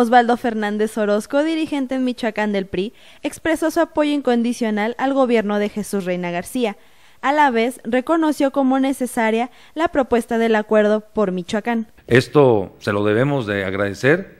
Osvaldo Fernández Orozco, dirigente en Michoacán del PRI, expresó su apoyo incondicional al gobierno de Jesús Reina García. A la vez, reconoció como necesaria la propuesta del acuerdo por Michoacán. Esto se lo debemos de agradecer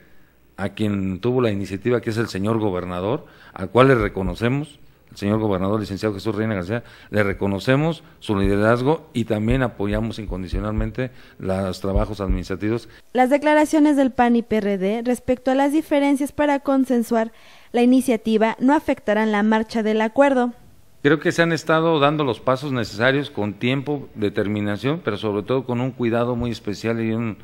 a quien tuvo la iniciativa, que es el señor gobernador, al cual le reconocemos el señor gobernador licenciado Jesús Reina García, le reconocemos su liderazgo y también apoyamos incondicionalmente los trabajos administrativos. Las declaraciones del PAN y PRD respecto a las diferencias para consensuar la iniciativa no afectarán la marcha del acuerdo. Creo que se han estado dando los pasos necesarios con tiempo, determinación, pero sobre todo con un cuidado muy especial y una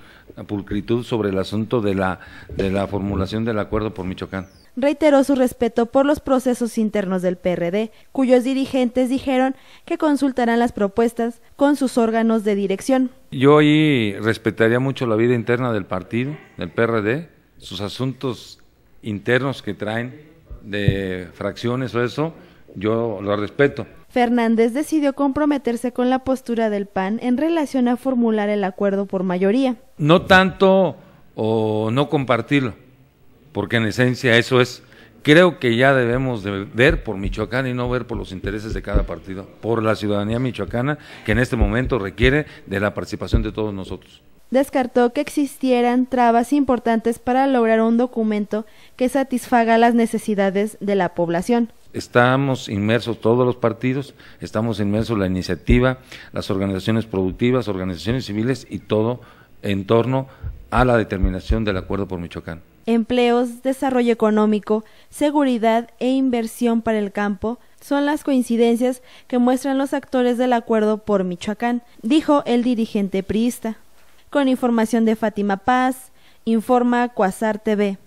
pulcritud sobre el asunto de la, de la formulación del acuerdo por Michoacán. Reiteró su respeto por los procesos internos del PRD, cuyos dirigentes dijeron que consultarán las propuestas con sus órganos de dirección. Yo ahí respetaría mucho la vida interna del partido, del PRD, sus asuntos internos que traen de fracciones o eso yo lo respeto. Fernández decidió comprometerse con la postura del PAN en relación a formular el acuerdo por mayoría. No tanto o no compartirlo, porque en esencia eso es. Creo que ya debemos de ver por Michoacán y no ver por los intereses de cada partido, por la ciudadanía michoacana que en este momento requiere de la participación de todos nosotros descartó que existieran trabas importantes para lograr un documento que satisfaga las necesidades de la población estamos inmersos todos los partidos, estamos inmersos la iniciativa, las organizaciones productivas, organizaciones civiles y todo en torno a la determinación del acuerdo por Michoacán. Empleos, desarrollo económico, seguridad e inversión para el campo son las coincidencias que muestran los actores del acuerdo por Michoacán, dijo el dirigente priista. Con información de Fátima Paz, informa Cuasar TV.